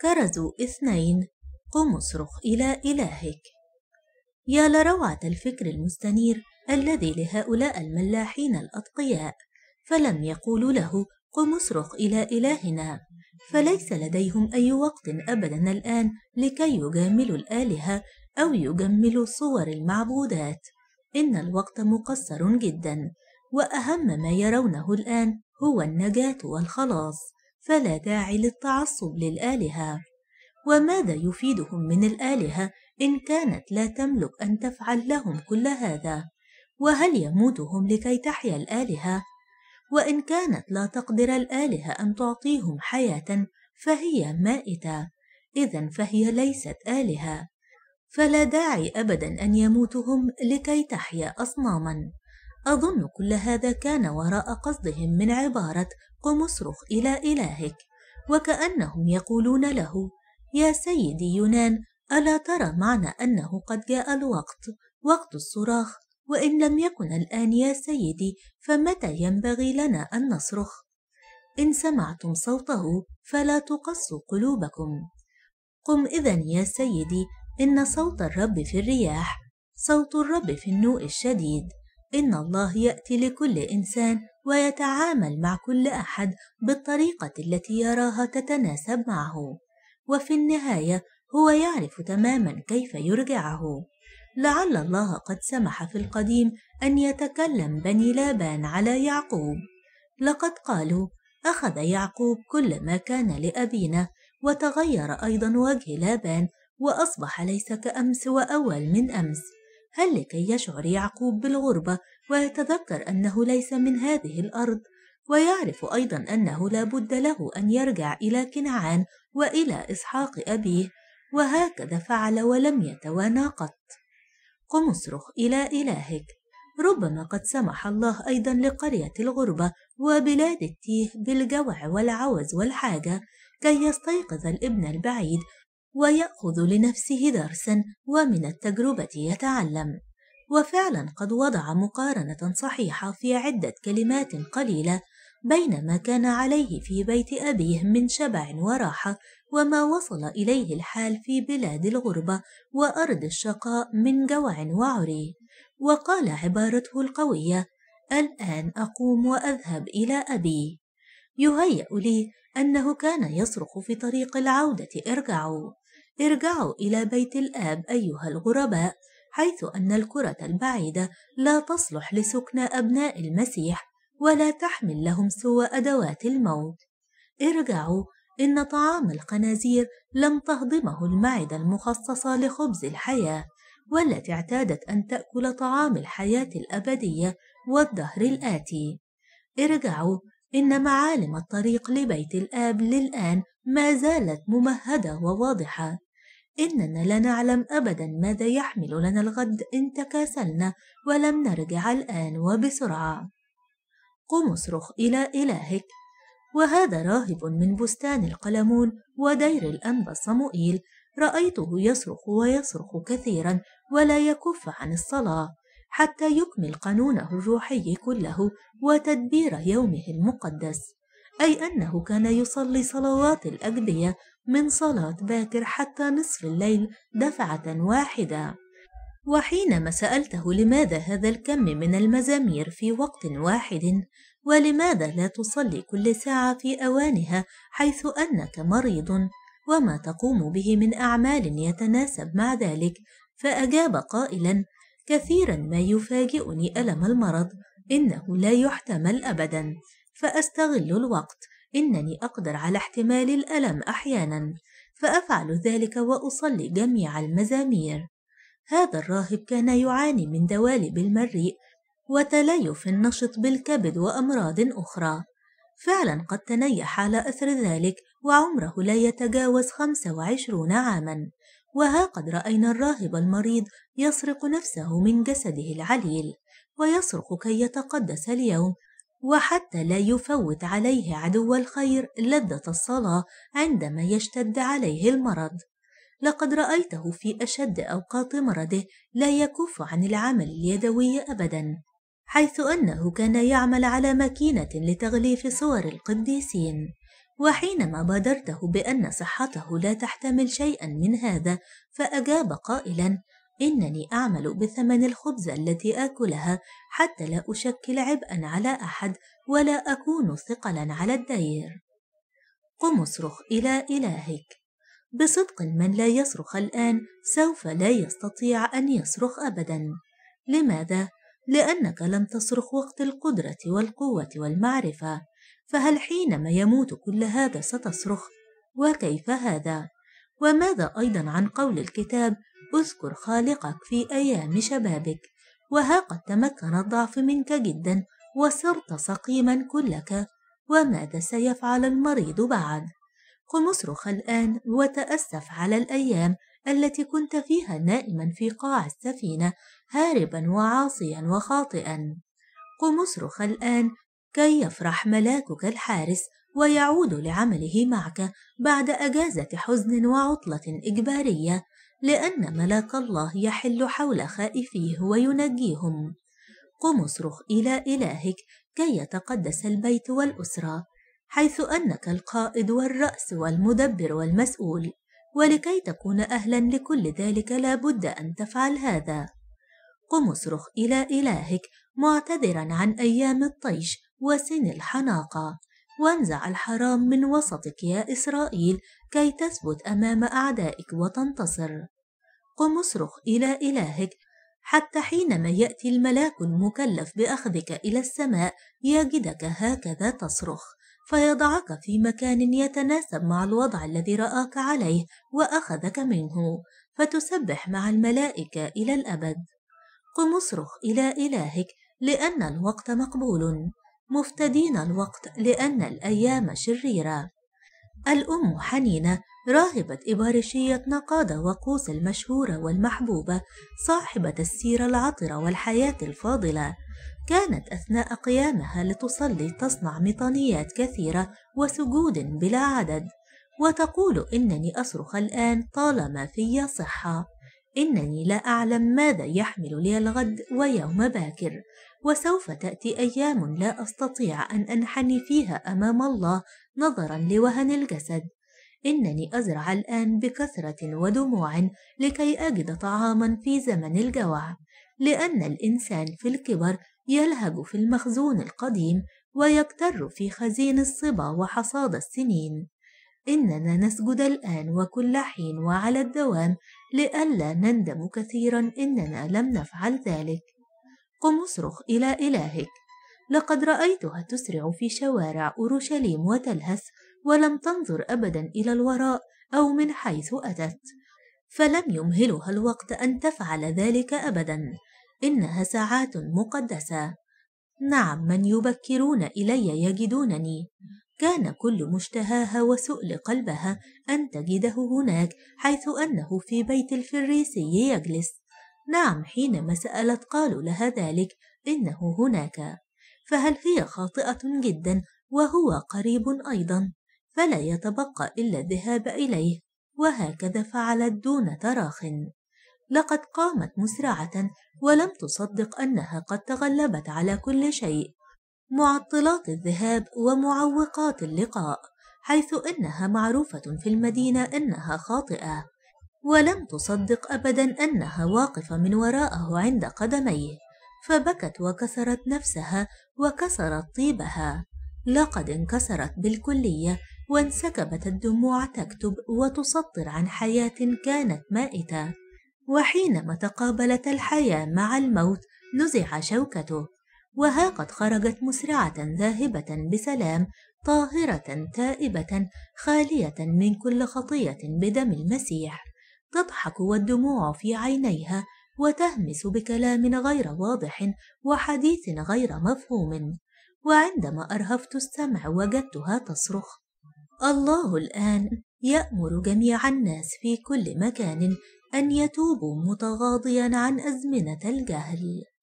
كرزوا اثنين قم اصرخ إلى إلهك يا لروعة الفكر المستنير الذي لهؤلاء الملاحين الأتقياء فلم يقولوا له قم اصرخ إلى إلهنا فليس لديهم أي وقت أبدا الآن لكي يجاملوا الآلهة أو يجملوا صور المعبودات إن الوقت مقصر جدا وأهم ما يرونه الآن هو النجاة والخلاص فلا داعي للتعصب للآلهة وماذا يفيدهم من الآلهة إن كانت لا تملك أن تفعل لهم كل هذا وهل يموتهم لكي تحيا الآلهة وإن كانت لا تقدر الآلهة أن تعطيهم حياة فهي مائتة إذا فهي ليست آلهة فلا داعي أبدا أن يموتهم لكي تحيا أصناما أظن كل هذا كان وراء قصدهم من عبارة قم اصرخ إلى إلهك وكأنهم يقولون له يا سيدي يونان ألا ترى معنى أنه قد جاء الوقت وقت الصراخ وإن لم يكن الآن يا سيدي فمتى ينبغي لنا أن نصرخ إن سمعتم صوته فلا تقصوا قلوبكم قم إذا يا سيدي إن صوت الرب في الرياح صوت الرب في النوء الشديد إن الله يأتي لكل إنسان ويتعامل مع كل أحد بالطريقة التي يراها تتناسب معه، وفي النهاية هو يعرف تماما كيف يرجعه. لعل الله قد سمح في القديم أن يتكلم بني لابان على يعقوب، لقد قالوا: أخذ يعقوب كل ما كان لأبينا، وتغير أيضا وجه لابان، وأصبح ليس كأمس وأول من أمس. هل لكي يشعر يعقوب بالغربة ويتذكر أنه ليس من هذه الأرض ويعرف أيضا أنه لا بد له أن يرجع إلى كنعان وإلى إسحاق أبيه وهكذا فعل ولم يتوانى قط قم اصرخ إلى إلهك ربما قد سمح الله أيضا لقرية الغربة وبلاد التيه بالجوع والعوز والحاجة كي يستيقظ الابن البعيد ويأخذ لنفسه درسا ومن التجربة يتعلم وفعلا قد وضع مقارنة صحيحة في عدة كلمات قليلة بين ما كان عليه في بيت أبيه من شبع وراحة وما وصل إليه الحال في بلاد الغربة وأرض الشقاء من جوع وعري وقال عبارته القوية الآن أقوم وأذهب إلى أبي يهيأ لي أنه كان يصرخ في طريق العودة ارجعوا ارجعوا إلى بيت الآب أيها الغرباء حيث أن الكرة البعيدة لا تصلح لسكن أبناء المسيح ولا تحمل لهم سوى أدوات الموت ارجعوا إن طعام الخنازير لم تهضمه المعدة المخصصة لخبز الحياة والتي اعتادت أن تأكل طعام الحياة الأبدية والدهر الآتي ارجعوا إن معالم الطريق لبيت الآب للآن ما زالت ممهدة وواضحة إننا لا نعلم أبدا ماذا يحمل لنا الغد إن تكاسلنا ولم نرجع الآن وبسرعة قم اصرخ إلى إلهك وهذا راهب من بستان القلمون ودير الأنبا صموئيل رأيته يصرخ ويصرخ كثيرا ولا يكف عن الصلاة حتى يكمل قانونه الروحي كله وتدبير يومه المقدس أي أنه كان يصلي صلوات الأجدية من صلاة باكر حتى نصف الليل دفعة واحدة وحينما سألته لماذا هذا الكم من المزامير في وقت واحد ولماذا لا تصلي كل ساعة في أوانها حيث أنك مريض وما تقوم به من أعمال يتناسب مع ذلك فأجاب قائلا كثيرا ما يفاجئني ألم المرض إنه لا يحتمل أبدا فأستغل الوقت إنني أقدر على احتمال الألم أحيانا فأفعل ذلك وأصلي جميع المزامير هذا الراهب كان يعاني من دوالب المريء وتليف النشط بالكبد وأمراض أخرى فعلا قد تنيح على أثر ذلك وعمره لا يتجاوز 25 عاما وها قد رأينا الراهب المريض يسرق نفسه من جسده العليل ويصرخ كي يتقدس اليوم وحتى لا يفوت عليه عدو الخير لذة الصلاة عندما يشتد عليه المرض. لقد رأيته في أشد أوقات مرضه لا يكف عن العمل اليدوي أبدا، حيث أنه كان يعمل على ماكينة لتغليف صور القديسين، وحينما بادرته بأن صحته لا تحتمل شيئا من هذا، فأجاب قائلا: إنني أعمل بثمن الخبز التي آكلها حتى لا أشكل عبئا على أحد ولا أكون ثقلا على الدير قم اصرخ إلى إلهك بصدق من لا يصرخ الآن سوف لا يستطيع أن يصرخ أبدا لماذا؟ لأنك لم تصرخ وقت القدرة والقوة والمعرفة فهل حينما يموت كل هذا ستصرخ؟ وكيف هذا؟ وماذا أيضا عن قول الكتاب اذكر خالقك في أيام شبابك وها قد تمكن الضعف منك جدا وصرت سقيما كلك وماذا سيفعل المريض بعد قم اصرخ الآن وتأسف على الأيام التي كنت فيها نائما في قاع السفينة هاربا وعاصيا وخاطئا قم اصرخ الآن كي يفرح ملاكك الحارس ويعود لعمله معك بعد أجازة حزن وعطلة إجبارية لأن ملاك الله يحل حول خائفيه وينجيهم قم اصرخ إلى إلهك كي يتقدس البيت والأسرة حيث أنك القائد والرأس والمدبر والمسؤول ولكي تكون أهلا لكل ذلك لا بد أن تفعل هذا قم اصرخ إلى إلهك معتذرا عن أيام الطيش وسن الحناقة وانزع الحرام من وسطك يا إسرائيل كي تثبت أمام أعدائك وتنتصر قم اصرخ إلى إلهك حتى حينما يأتي الملاك المكلف بأخذك إلى السماء يجدك هكذا تصرخ فيضعك في مكان يتناسب مع الوضع الذي رآك عليه وأخذك منه فتسبح مع الملائكة إلى الأبد قم اصرخ إلى إلهك لأن الوقت مقبول مفتدين الوقت لأن الأيام شريرة الأم حنينة راهبة إبارشية نقادة وقوس المشهورة والمحبوبة صاحبة السيرة العطرة والحياة الفاضلة كانت أثناء قيامها لتصلي تصنع مطانيات كثيرة وسجود بلا عدد وتقول إنني أصرخ الآن طالما في صحة إنني لا أعلم ماذا يحمل لي الغد ويوم باكر وسوف تأتي أيام لا أستطيع أن أنحني فيها أمام الله نظرا لوهن الجسد إنني أزرع الآن بكثرة ودموع لكي أجد طعاما في زمن الجوع لأن الإنسان في الكبر يلهج في المخزون القديم ويكتر في خزين الصبا وحصاد السنين إننا نسجد الآن وكل حين وعلى الدوام لئلا نندم كثيرا إننا لم نفعل ذلك قم اصرخ إلى إلهك لقد رأيتها تسرع في شوارع أورشليم وتلهث ولم تنظر أبدا إلى الوراء أو من حيث أتت فلم يمهلها الوقت أن تفعل ذلك أبدا إنها ساعات مقدسة نعم من يبكرون إلي يجدونني كان كل مشتهاها وسؤل قلبها أن تجده هناك حيث أنه في بيت الفريسي يجلس نعم حينما سألت قالوا لها ذلك إنه هناك فهل هي خاطئة جدا وهو قريب أيضا فلا يتبقى إلا الذهاب إليه وهكذا فعلت دون تراخٍ لقد قامت مسرعة ولم تصدق أنها قد تغلبت على كل شيء معطلات الذهاب ومعوقات اللقاء حيث أنها معروفة في المدينة أنها خاطئة ولم تصدق أبدا أنها واقفة من وراءه عند قدميه فبكت وكسرت نفسها وكسرت طيبها لقد انكسرت بالكلية وانسكبت الدموع تكتب وتسطر عن حياة كانت مائتة وحينما تقابلت الحياة مع الموت نزع شوكته وها قد خرجت مسرعة ذاهبة بسلام طاهرة تائبة خالية من كل خطية بدم المسيح تضحك والدموع في عينيها وتهمس بكلام غير واضح وحديث غير مفهوم وعندما أرهفت السمع وجدتها تصرخ الله الآن يأمر جميع الناس في كل مكان أن يتوبوا متغاضيا عن أزمنة الجهل